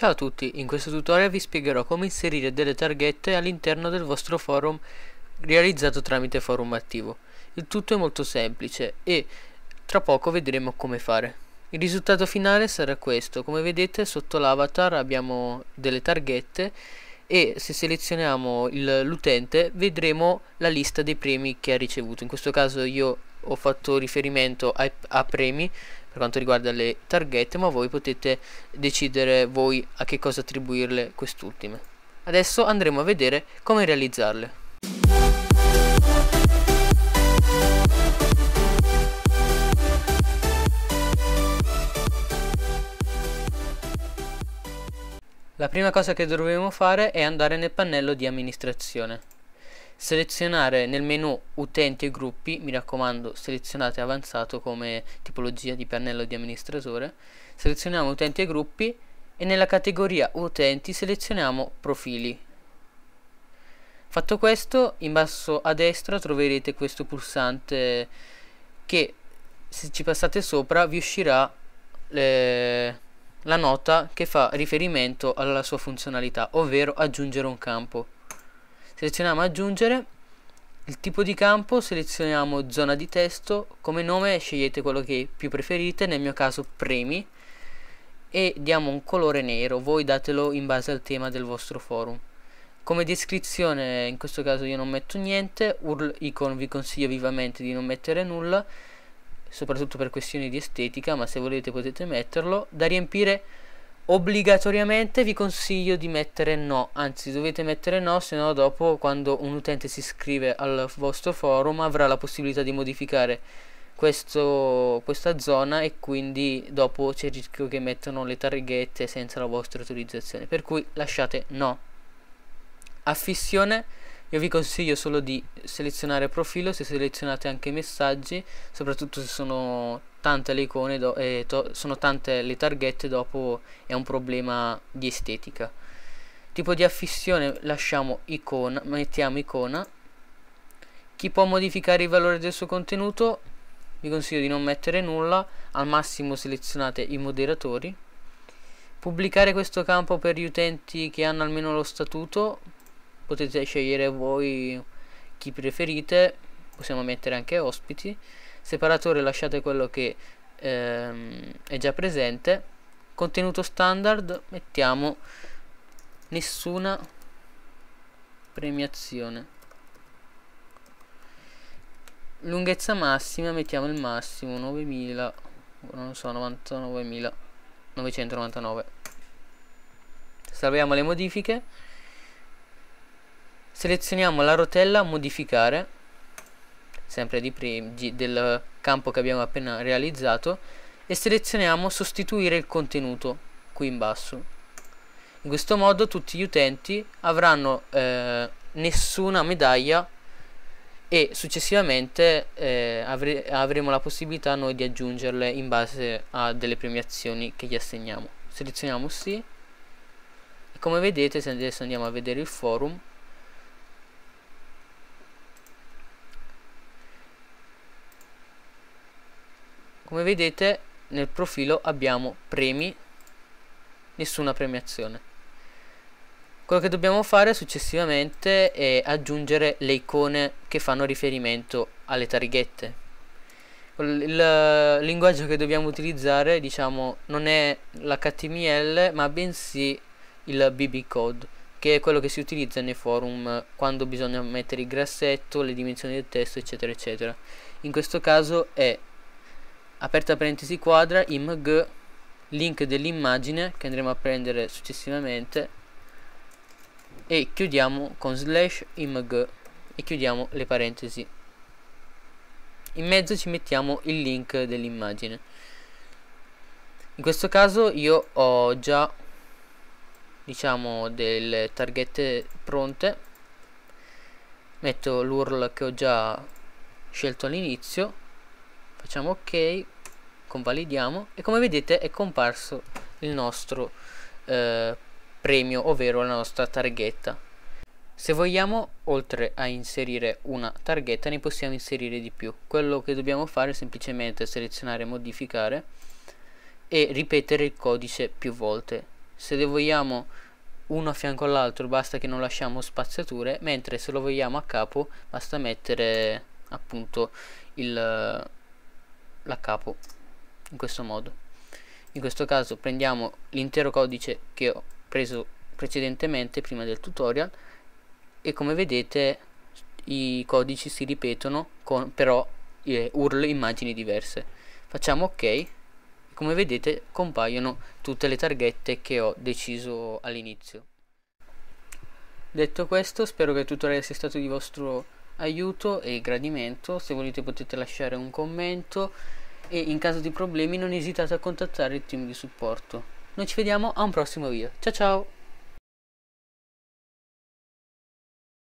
Ciao a tutti, in questo tutorial vi spiegherò come inserire delle targhette all'interno del vostro forum realizzato tramite forum attivo. Il tutto è molto semplice e tra poco vedremo come fare. Il risultato finale sarà questo, come vedete sotto l'avatar abbiamo delle targhette e se selezioniamo l'utente vedremo la lista dei premi che ha ricevuto. In questo caso io ho fatto riferimento a, a premi per quanto riguarda le targhette ma voi potete decidere voi a che cosa attribuirle quest'ultime adesso andremo a vedere come realizzarle La prima cosa che dovremo fare è andare nel pannello di amministrazione selezionare nel menu utenti e gruppi mi raccomando selezionate avanzato come tipologia di pannello di amministratore selezioniamo utenti e gruppi e nella categoria utenti selezioniamo profili fatto questo in basso a destra troverete questo pulsante che se ci passate sopra vi uscirà le... Eh, la nota che fa riferimento alla sua funzionalità ovvero aggiungere un campo selezioniamo aggiungere il tipo di campo selezioniamo zona di testo, come nome scegliete quello che più preferite, nel mio caso premi e diamo un colore nero, voi datelo in base al tema del vostro forum. Come descrizione in questo caso io non metto niente, URL icon vi consiglio vivamente di non mettere nulla, soprattutto per questioni di estetica, ma se volete potete metterlo. Da riempire obbligatoriamente vi consiglio di mettere no, anzi dovete mettere no, se no dopo quando un utente si iscrive al vostro forum avrà la possibilità di modificare questo, questa zona e quindi dopo c'è il rischio che mettono le targhette senza la vostra autorizzazione, per cui lasciate no. Affissione io vi consiglio solo di selezionare profilo, se selezionate anche i messaggi, soprattutto se sono tante le icone e eh, sono tante le targhette, dopo è un problema di estetica. Tipo di affissione lasciamo icona, mettiamo icona. Chi può modificare il valore del suo contenuto? Vi consiglio di non mettere nulla, al massimo selezionate i moderatori. Pubblicare questo campo per gli utenti che hanno almeno lo statuto, potete scegliere voi chi preferite possiamo mettere anche ospiti separatore lasciate quello che ehm, è già presente contenuto standard mettiamo nessuna premiazione lunghezza massima mettiamo il massimo 9000 non so 99999 salviamo le modifiche selezioniamo la rotella modificare sempre di di, del campo che abbiamo appena realizzato e selezioniamo sostituire il contenuto qui in basso in questo modo tutti gli utenti avranno eh, nessuna medaglia e successivamente eh, avre avremo la possibilità noi di aggiungerle in base a delle premiazioni che gli assegniamo selezioniamo sì e come vedete se adesso andiamo a vedere il forum come vedete nel profilo abbiamo premi nessuna premiazione quello che dobbiamo fare successivamente è aggiungere le icone che fanno riferimento alle targhette il linguaggio che dobbiamo utilizzare diciamo non è l'HTML ma bensì il BB code che è quello che si utilizza nei forum quando bisogna mettere il grassetto, le dimensioni del testo eccetera eccetera in questo caso è aperta parentesi quadra img link dell'immagine che andremo a prendere successivamente e chiudiamo con slash img e chiudiamo le parentesi in mezzo ci mettiamo il link dell'immagine in questo caso io ho già diciamo delle targhette pronte metto l'url che ho già scelto all'inizio facciamo ok convalidiamo e come vedete è comparso il nostro eh, premio ovvero la nostra targhetta se vogliamo oltre a inserire una targhetta ne possiamo inserire di più quello che dobbiamo fare è semplicemente selezionare modificare e ripetere il codice più volte se lo vogliamo uno a fianco all'altro basta che non lasciamo spaziature mentre se lo vogliamo a capo basta mettere appunto il la capo in questo modo in questo caso prendiamo l'intero codice che ho preso precedentemente prima del tutorial e come vedete i codici si ripetono con però eh, URL immagini diverse facciamo ok come vedete compaiono tutte le targhette che ho deciso all'inizio detto questo spero che il tutorial sia stato di vostro aiuto e gradimento, se volete potete lasciare un commento e in caso di problemi non esitate a contattare il team di supporto. Noi ci vediamo a un prossimo video, ciao ciao!